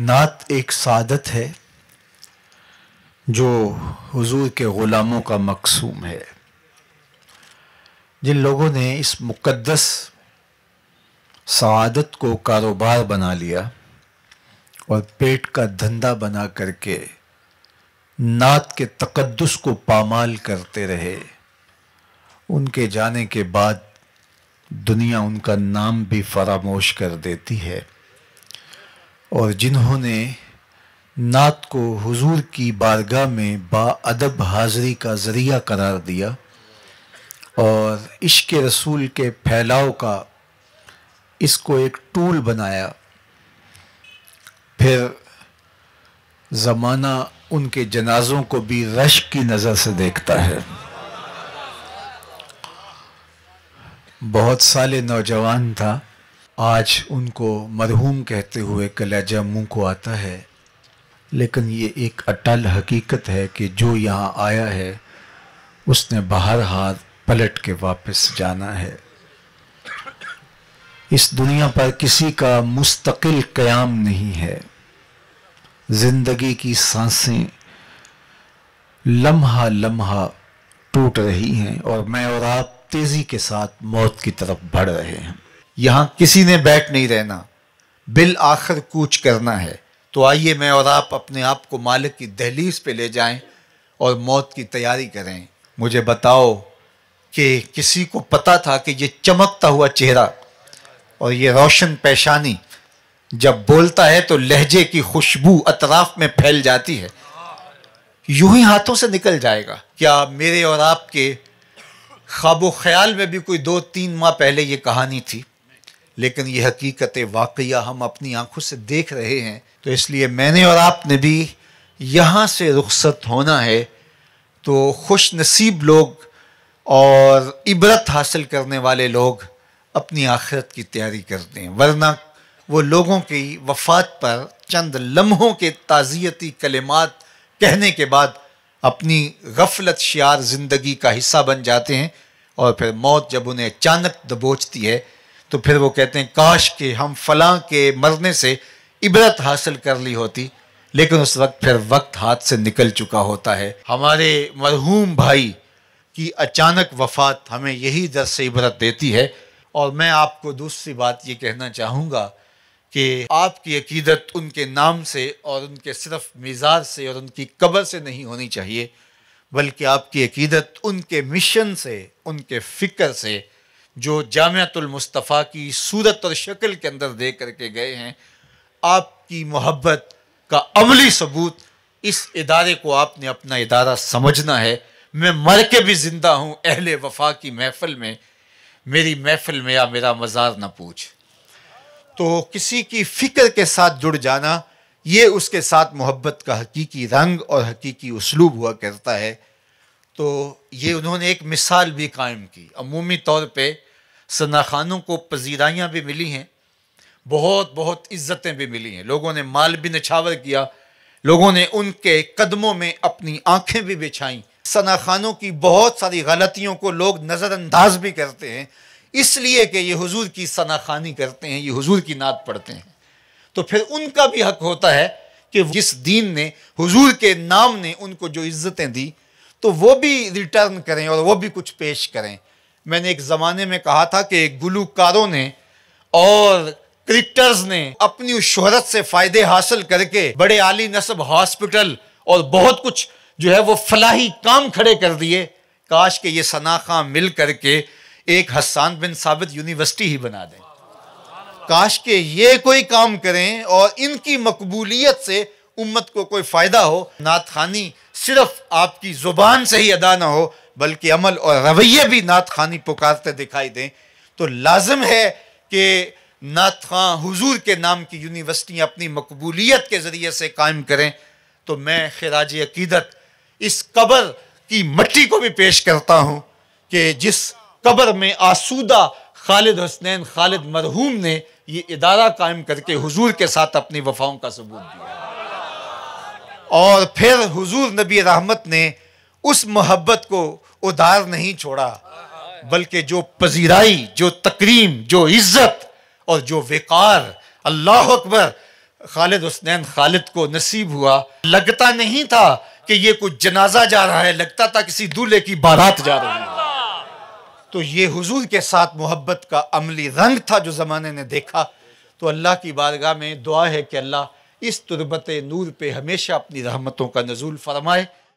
नात एक सादत है जो हुजूर के ग़ुलामों का मकसूम है जिन लोगों ने इस मुक़दस सदत को कारोबार बना लिया और पेट का धंधा बना करके नात के तक़द्दस को पामाल करते रहे उनके जाने के बाद दुनिया उनका नाम भी फरामोश कर देती है और जिन्होंने नात को हुजूर की बारगाह में बाअदब हाज़री का ज़रिया करार दिया और इश्क रसूल के फैलाव का इसको एक टूल बनाया फिर ज़माना उनके जनाजों को भी रश की नज़र से देखता है बहुत साले नौजवान था आज उनको मरहूम कहते हुए कलेजा मुंह को आता है लेकिन ये एक अटल हकीकत है कि जो यहाँ आया है उसने बाहर हाथ पलट के वापस जाना है इस दुनिया पर किसी का मुस्तकिल क़याम नहीं है ज़िंदगी की सांसें लम्हा लम्हा टूट रही हैं और मैं और आप तेज़ी के साथ मौत की तरफ बढ़ रहे हैं यहां किसी ने बैठ नहीं रहना बिल आखिर कूच करना है तो आइए मैं और आप अपने आप को मालिक की दहलीज पे ले जाएं और मौत की तैयारी करें मुझे बताओ कि किसी को पता था कि ये चमकता हुआ चेहरा और ये रोशन पेशानी जब बोलता है तो लहजे की खुशबू अतराफ में फैल जाती है यूं ही हाथों से निकल जाएगा क्या मेरे और आपके ख्वाब ख्याल में भी कोई दो तीन माह पहले ये कहानी थी लेकिन ये हकीकत वाकया हम अपनी आंखों से देख रहे हैं तो इसलिए मैंने और आपने भी यहाँ से रुख्सत होना है तो खुश नसीब लोग और इबरत हासिल करने वाले लोग अपनी आखिरत की तैयारी करते हैं वरना वो लोगों की वफात पर चंद लम्हों के ताज़ियती कलेमात कहने के बाद अपनी गफलत शार ज़िंदगी का हिस्सा बन जाते हैं और फिर मौत जब उन्हें अचानक दबोचती है तो फिर वो कहते हैं काश के हम फलां के मरने से इबरत हासिल कर ली होती लेकिन उस वक्त फिर वक्त हाथ से निकल चुका होता है हमारे मरहूम भाई की अचानक वफात हमें यही दर से इबरत देती है और मैं आपको दूसरी बात ये कहना चाहूँगा कि आपकी अकीदत उनके नाम से और उनके सिर्फ मिजाज से और उनकी कबर से नहीं होनी चाहिए बल्कि आपकी अकीदत उनके मिशन से उनके फ़िक्र से जो जामतुलमस्तफ़ा की सूरत और शक्ल के अंदर दे करके गए हैं आपकी मोहब्बत का अमली सबूत इस इदारे को आपने अपना इदारा समझना है मैं मर के भी ज़िंदा हूँ अहल वफा की महफ़ल में मेरी महफ़ल में या मेरा मज़ार ना पूछ तो किसी की फ़िक्र के साथ जुड़ जाना ये उसके साथ मोहब्बत का हकीकी रंग और हकीकी उसलूब हुआ करता है तो ये उन्होंने एक मिसाल भी कायम की अमूमी तौर पर सना खानों को पजीराइयाँ भी मिली हैं बहुत बहुत इज़्ज़तें भी मिली हैं लोगों ने माल भी नछावर किया लोगों ने उनके कदमों में अपनी आँखें भी बिछाई सना खानों की बहुत सारी गलतियों को लोग नज़रअंदाज भी करते हैं इसलिए कि ये हुजूर की सना खानी करते हैं ये हुजूर की नात पढ़ते हैं तो फिर उनका भी हक होता है कि जिस दीन ने हुजूर के नाम ने उनको जो इज़्ज़तें दी तो वो भी रिटर्न करें और वो भी कुछ पेश करें मैंने एक ज़माने में कहा था कि गुलूकारों ने और क्रिकेटर्स ने अपनी शोहरत से फ़ायदे हासिल करके बड़े आली नस्ब हॉस्पिटल और बहुत कुछ जो है वो फलाही काम खड़े कर दिए काश के ये सनाखा मिल करके एक हसान बिन साबित यूनिवर्सिटी ही बना दें काश के ये कोई काम करें और इनकी मकबूलियत से उम्मत को कोई फ़ायदा हो नात खानी सिर्फ आपकी ज़ुबान से ही अदा ना हो बल्कि अमल और रवैये भी नात खानी पुकारते दिखाई दें तो लाजम है कि नात खां हुजूर के नाम की यूनिवर्सिटियाँ अपनी मकबूलियत के ज़रिए से कायम करें तो मैं खराज अकीदत इस कबर की मट्टी को भी पेश करता हूँ कि जिस कबर में आसूदा खालिद हसनैन खालिद मरहूम ने ये इदारा कायम करके हुजूर के साथ अपनी वफाओं का सबूत दिया और फिर हुजूर नबी रहमत ने उस मोहब्बत को उदार नहीं छोड़ा बल्कि जो पजीराई जो तकरीम जो इज्जत और जो वेकार अल्लाह अकबर खालिद हुसनैन खालिद को नसीब हुआ लगता नहीं था कि ये कुछ जनाजा जा रहा है लगता था किसी दूल्हे की बारात जा रही है तो ये हुजूर के साथ मोहब्बत का अमली रंग था जो ज़माने ने देखा तो अल्लाह की बारगाह में दुआ है कि अल्लाह इस तुरबत नूर पे हमेशा अपनी रहमतों का नजूल फरमाए